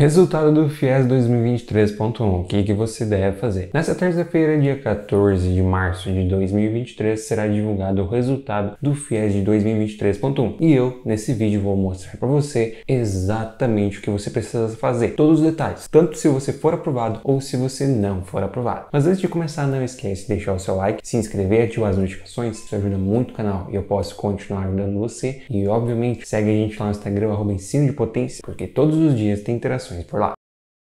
Resultado do FIES 2023.1, o que, que você deve fazer? Nessa terça-feira, dia 14 de março de 2023, será divulgado o resultado do FIES de 2023.1 e eu, nesse vídeo, vou mostrar para você exatamente o que você precisa fazer, todos os detalhes, tanto se você for aprovado ou se você não for aprovado. Mas antes de começar, não esquece de deixar o seu like, se inscrever, ativar as notificações, isso ajuda muito o canal e eu posso continuar ajudando você. E, obviamente, segue a gente lá no Instagram, arroba ensino de potência, porque todos os dias tem interação things for life.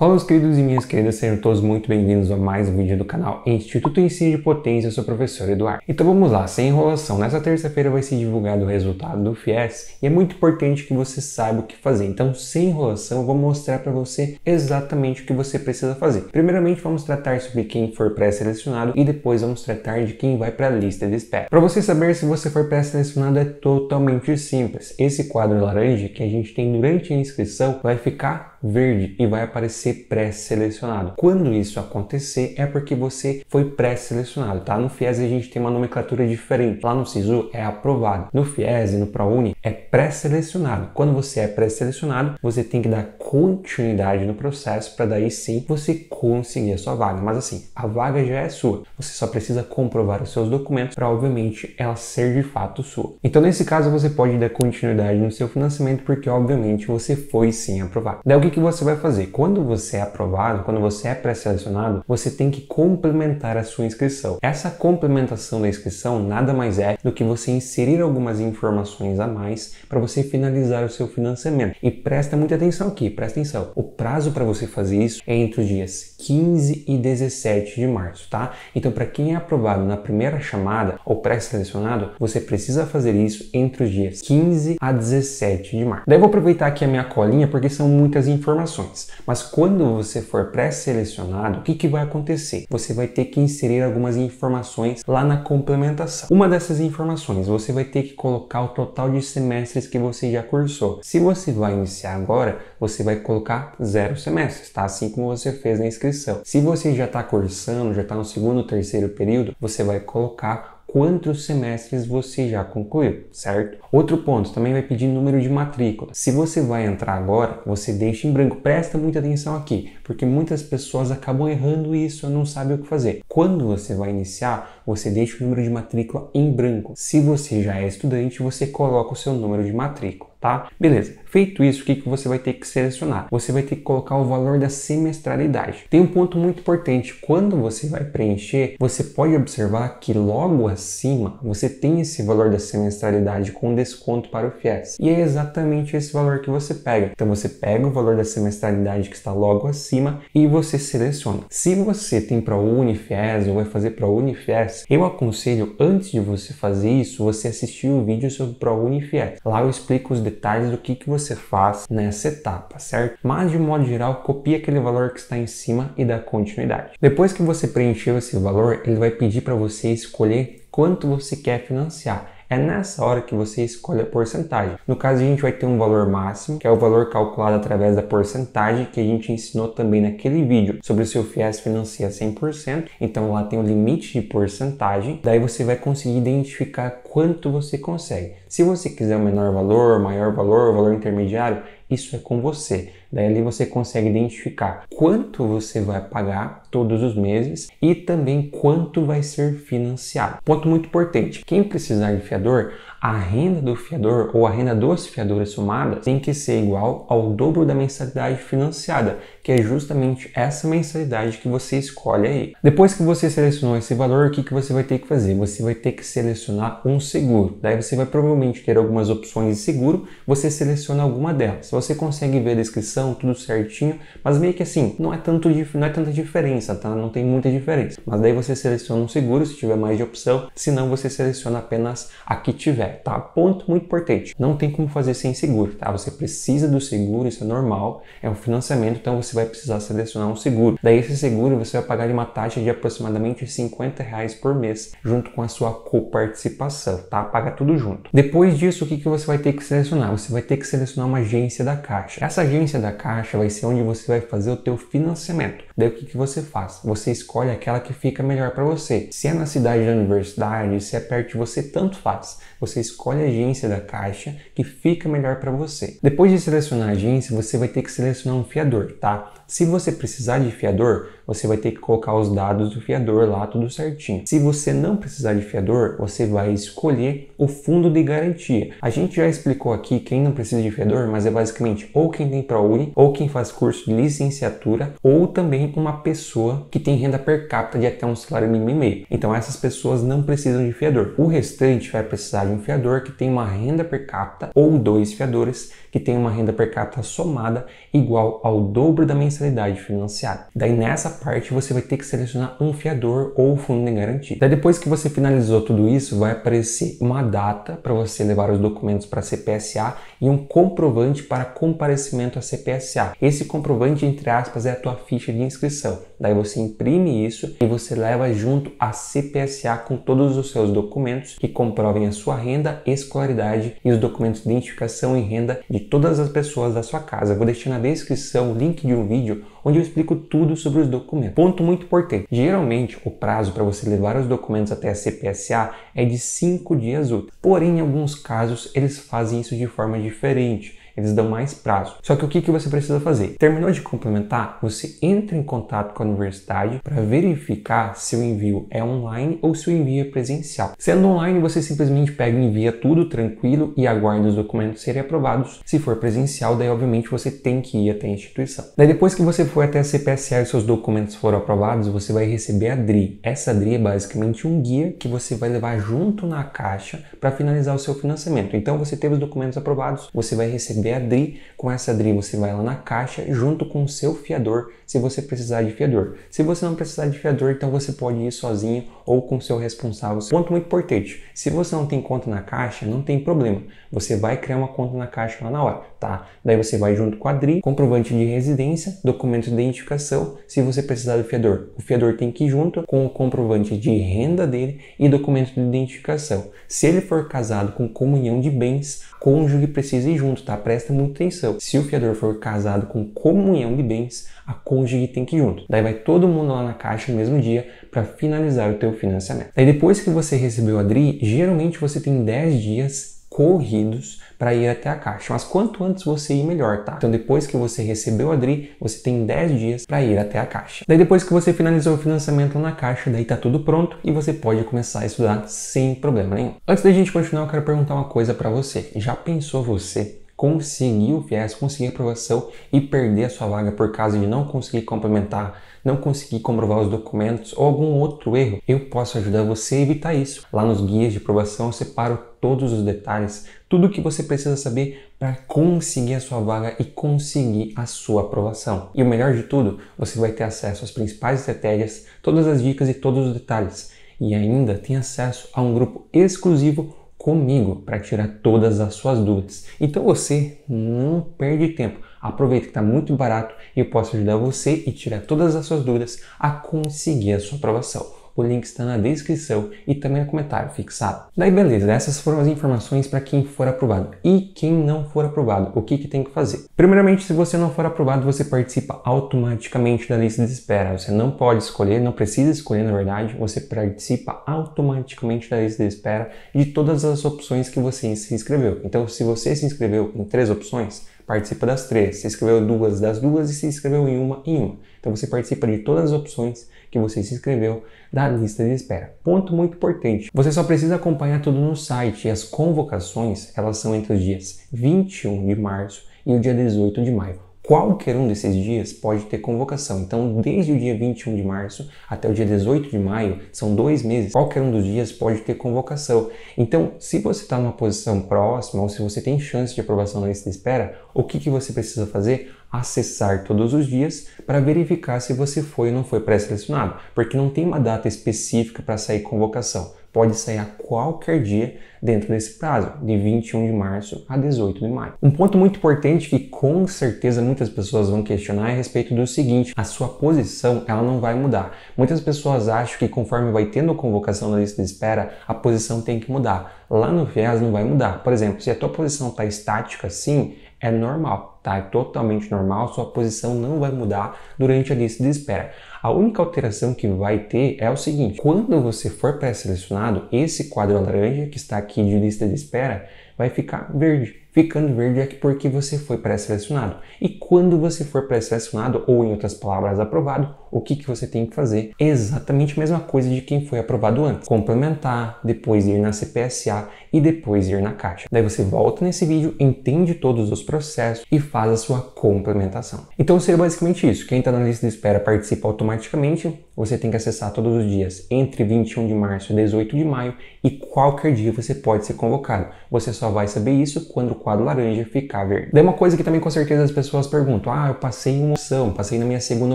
Olá meus queridos e minhas queridas, sejam todos muito bem-vindos a mais um vídeo do canal Instituto Ensino de Potência, eu sou o professor Eduardo. Então vamos lá, sem enrolação, nessa terça-feira vai ser divulgado o resultado do FIES e é muito importante que você saiba o que fazer, então sem enrolação eu vou mostrar para você exatamente o que você precisa fazer. Primeiramente vamos tratar sobre quem for pré-selecionado e depois vamos tratar de quem vai para a lista de espera. Para você saber se você for pré-selecionado é totalmente simples, esse quadro laranja que a gente tem durante a inscrição vai ficar verde e vai aparecer ser pré-selecionado. Quando isso acontecer, é porque você foi pré-selecionado, tá? No FIES a gente tem uma nomenclatura diferente. Lá no SISU é aprovado. No FIES e no ProUni é pré-selecionado. Quando você é pré-selecionado, você tem que dar continuidade no processo para daí sim você conseguir a sua vaga. Mas assim, a vaga já é sua. Você só precisa comprovar os seus documentos para obviamente ela ser de fato sua. Então nesse caso você pode dar continuidade no seu financiamento porque obviamente você foi sim aprovado. Daí o que, que você vai fazer? Quando você é aprovado, quando você é pré-selecionado, você tem que complementar a sua inscrição. Essa complementação da inscrição nada mais é do que você inserir algumas informações a mais para você finalizar o seu financiamento. E presta muita atenção aqui, presta atenção. O prazo para você fazer isso é entre os dias 15 e 17 de março, tá? Então, para quem é aprovado na primeira chamada ou pré-selecionado, você precisa fazer isso entre os dias 15 a 17 de março. Daí vou aproveitar aqui a minha colinha porque são muitas informações. Mas quando você for pré-selecionado, o que, que vai acontecer? Você vai ter que inserir algumas informações lá na complementação. Uma dessas informações você vai ter que colocar o total de semestres que você já cursou. Se você vai iniciar agora, você vai colocar zero semestres, tá? Assim como você fez na inscrição. Se você já está cursando, já está no segundo, terceiro período, você vai colocar quantos semestres você já concluiu, certo? Outro ponto também vai pedir número de matrícula. Se você vai entrar agora, você deixa em branco. Presta muita atenção aqui, porque muitas pessoas acabam errando isso, e não sabem o que fazer. Quando você vai iniciar, você deixa o número de matrícula em branco. Se você já é estudante, você coloca o seu número de matrícula tá? Beleza, feito isso, o que, que você vai ter que selecionar? Você vai ter que colocar o valor da semestralidade. Tem um ponto muito importante, quando você vai preencher, você pode observar que logo acima você tem esse valor da semestralidade com desconto para o FIES. E é exatamente esse valor que você pega. Então você pega o valor da semestralidade que está logo acima e você seleciona. Se você tem para o Unifies ou vai fazer para o Unifies, eu aconselho antes de você fazer isso, você assistir o um vídeo sobre para o Unifies. Lá eu explico os detalhes do que, que você faz nessa etapa, certo? Mas de modo geral, copia aquele valor que está em cima e dá continuidade. Depois que você preencheu esse valor, ele vai pedir para você escolher quanto você quer financiar é nessa hora que você escolhe a porcentagem. No caso, a gente vai ter um valor máximo, que é o valor calculado através da porcentagem que a gente ensinou também naquele vídeo sobre o seu FIES financia 100%. Então lá tem o um limite de porcentagem. Daí você vai conseguir identificar quanto você consegue. Se você quiser um menor valor, maior valor, valor intermediário, isso é com você. Daí ali você consegue identificar quanto você vai pagar todos os meses e também quanto vai ser financiado. Ponto muito importante: quem precisar de fiador a renda do fiador ou a renda dos fiadores somadas tem que ser igual ao dobro da mensalidade financiada, que é justamente essa mensalidade que você escolhe aí. Depois que você selecionou esse valor, o que, que você vai ter que fazer? Você vai ter que selecionar um seguro. Daí você vai provavelmente ter algumas opções de seguro, você seleciona alguma delas. Você consegue ver a descrição, tudo certinho, mas meio que assim, não é, tanto, não é tanta diferença, tá? Não tem muita diferença. Mas daí você seleciona um seguro, se tiver mais de opção, senão você seleciona apenas a que tiver tá? Ponto muito importante. Não tem como fazer sem seguro, tá? Você precisa do seguro, isso é normal, é um financiamento, então você vai precisar selecionar um seguro. Daí esse seguro você vai pagar uma taxa de aproximadamente 50 reais por mês, junto com a sua coparticipação, tá? Paga tudo junto. Depois disso, o que, que você vai ter que selecionar? Você vai ter que selecionar uma agência da Caixa. Essa agência da Caixa vai ser onde você vai fazer o teu financiamento. Daí o que, que você faz? Você escolhe aquela que fica melhor para você. Se é na cidade da universidade, se é perto de você, tanto faz. Você escolhe a agência da Caixa que fica melhor para você. Depois de selecionar a agência, você vai ter que selecionar um fiador, tá? Se você precisar de fiador, você vai ter que colocar os dados do fiador lá tudo certinho. Se você não precisar de fiador, você vai escolher o fundo de garantia. A gente já explicou aqui quem não precisa de fiador, mas é basicamente ou quem tem ProUni, ou quem faz curso de licenciatura, ou também uma pessoa que tem renda per capita de até um salário mínimo e meio. Então essas pessoas não precisam de fiador. O restante vai precisar de um fiador que tem uma renda per capita ou dois fiadores que tem uma renda per capita somada igual ao dobro da mensalidade financiada. Daí nessa parte você vai ter que selecionar um fiador ou fundo de garantia. Daí depois que você finalizou tudo isso, vai aparecer uma data para você levar os documentos para a CPSA e um comprovante para comparecimento à CPSA. Esse comprovante, entre aspas, é a tua ficha de inscrição. Daí você imprime isso e você leva junto à CPSA com todos os seus documentos que comprovem a sua renda, escolaridade e os documentos de identificação e renda de de todas as pessoas da sua casa. Vou deixar na descrição o link de um vídeo onde eu explico tudo sobre os documentos. Ponto muito importante: geralmente o prazo para você levar os documentos até a CPSA é de 5 dias úteis. Porém, em alguns casos, eles fazem isso de forma diferente eles dão mais prazo. Só que o que, que você precisa fazer? Terminou de complementar, você entra em contato com a universidade para verificar se o envio é online ou se o envio é presencial. Sendo online, você simplesmente pega e envia tudo tranquilo e aguarda os documentos serem aprovados. Se for presencial, daí obviamente você tem que ir até a instituição. Daí depois que você for até a CPSA e seus documentos foram aprovados, você vai receber a DRI. Essa DRI é basicamente um guia que você vai levar junto na caixa para finalizar o seu financiamento. Então você teve os documentos aprovados, você vai receber receber a DRI. Com essa DRI você vai lá na caixa junto com o seu fiador, se você precisar de fiador. Se você não precisar de fiador, então você pode ir sozinho ou com seu responsável. Ponto muito importante, se você não tem conta na caixa, não tem problema. Você vai criar uma conta na caixa lá na hora tá? Daí você vai junto com a DRI, comprovante de residência, documento de identificação, se você precisar do fiador. O fiador tem que ir junto com o comprovante de renda dele e documento de identificação. Se ele for casado com comunhão de bens, cônjuge precisa ir junto, tá? Presta muita atenção. Se o fiador for casado com comunhão de bens, a cônjuge tem que ir junto. Daí vai todo mundo lá na caixa no mesmo dia para finalizar o teu financiamento. Daí depois que você recebeu a DRI, geralmente você tem 10 dias corridos para ir até a caixa. Mas quanto antes você ir, melhor, tá? Então, depois que você recebeu a DRI, você tem 10 dias para ir até a caixa. Daí, depois que você finalizou o financiamento na caixa, daí tá tudo pronto e você pode começar a estudar sem problema nenhum. Antes da gente continuar, eu quero perguntar uma coisa para você. Já pensou você conseguir o viés, conseguir a aprovação e perder a sua vaga por causa de não conseguir complementar, não conseguir comprovar os documentos ou algum outro erro, eu posso ajudar você a evitar isso. Lá nos guias de aprovação eu separo todos os detalhes, tudo o que você precisa saber para conseguir a sua vaga e conseguir a sua aprovação. E o melhor de tudo, você vai ter acesso às principais estratégias, todas as dicas e todos os detalhes. E ainda tem acesso a um grupo exclusivo comigo para tirar todas as suas dúvidas. Então você não perde tempo. Aproveita que está muito barato e eu posso ajudar você e tirar todas as suas dúvidas a conseguir a sua aprovação. O link está na descrição e também no comentário fixado. Daí beleza, essas foram as informações para quem for aprovado. E quem não for aprovado, o que, que tem que fazer? Primeiramente, se você não for aprovado, você participa automaticamente da lista de espera. Você não pode escolher, não precisa escolher na verdade, você participa automaticamente da lista de espera de todas as opções que você se inscreveu. Então, se você se inscreveu em três opções, participa das três. Se inscreveu duas das duas e se inscreveu em uma em uma. Então você participa de todas as opções que você se inscreveu da lista de espera. Ponto muito importante. Você só precisa acompanhar tudo no site e as convocações, elas são entre os dias 21 de março e o dia 18 de maio. Qualquer um desses dias pode ter convocação. Então, desde o dia 21 de março até o dia 18 de maio, são dois meses, qualquer um dos dias pode ter convocação. Então, se você está numa posição próxima ou se você tem chance de aprovação na lista de espera, o que, que você precisa fazer? Acessar todos os dias para verificar se você foi ou não foi pré-selecionado, porque não tem uma data específica para sair convocação pode sair a qualquer dia dentro desse prazo, de 21 de março a 18 de maio. Um ponto muito importante que com certeza muitas pessoas vão questionar é a respeito do seguinte: a sua posição ela não vai mudar. Muitas pessoas acham que conforme vai tendo a convocação na lista de espera, a posição tem que mudar. Lá no FIES não vai mudar. Por exemplo, se a tua posição está estática assim, é normal, tá? É totalmente normal, sua posição não vai mudar durante a lista de espera. A única alteração que vai ter é o seguinte: quando você for pré-selecionado, esse quadro laranja que está aqui de lista de espera vai ficar verde. Ficando verde é porque você foi pré-selecionado. E quando você for pré-selecionado, ou em outras palavras, aprovado, o que, que você tem que fazer. exatamente a mesma coisa de quem foi aprovado antes. Complementar, depois ir na CPSA e depois ir na Caixa. Daí você volta nesse vídeo, entende todos os processos e faz a sua complementação. Então seria basicamente isso. Quem está na lista de espera participa automaticamente. Você tem que acessar todos os dias entre 21 de março e 18 de maio e qualquer dia você pode ser convocado. Você só vai saber isso quando o quadro laranja ficar verde. Daí uma coisa que também com certeza as pessoas perguntam: ah, eu passei em uma opção, passei na minha segunda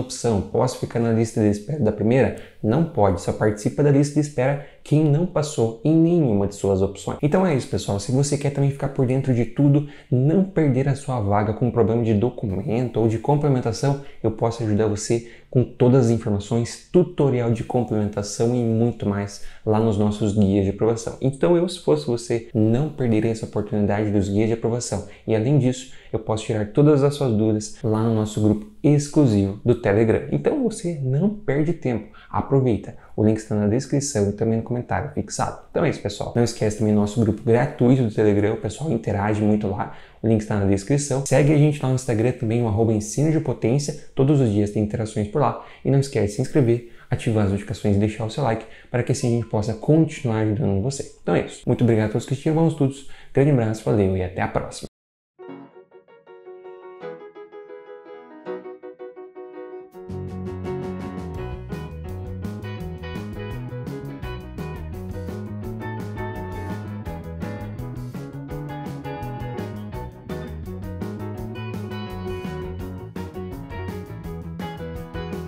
opção, posso lista de espera da primeira? Não pode, só participa da lista de espera quem não passou em nenhuma de suas opções. Então é isso, pessoal. Se você quer também ficar por dentro de tudo, não perder a sua vaga com problema de documento ou de complementação, eu posso ajudar você com todas as informações, tutorial de complementação e muito mais lá nos nossos guias de aprovação. Então eu, se fosse você, não perderia essa oportunidade dos guias de aprovação. E além disso, eu posso tirar todas as suas dúvidas lá no nosso grupo exclusivo do Telegram. Então você não perde tempo. Aproveita. O link está na descrição e também no comentário comentário fixado. Então é isso, pessoal. Não esquece também nosso grupo gratuito do Telegram, o pessoal interage muito lá. O link está na descrição. Segue a gente lá no Instagram também, o arroba ensino de potência. Todos os dias tem interações por lá. E não esquece de se inscrever, ativar as notificações e deixar o seu like para que assim a gente possa continuar ajudando você. Então é isso. Muito obrigado a todos que estiveram, vamos todos. Grande abraço, valeu e até a próxima.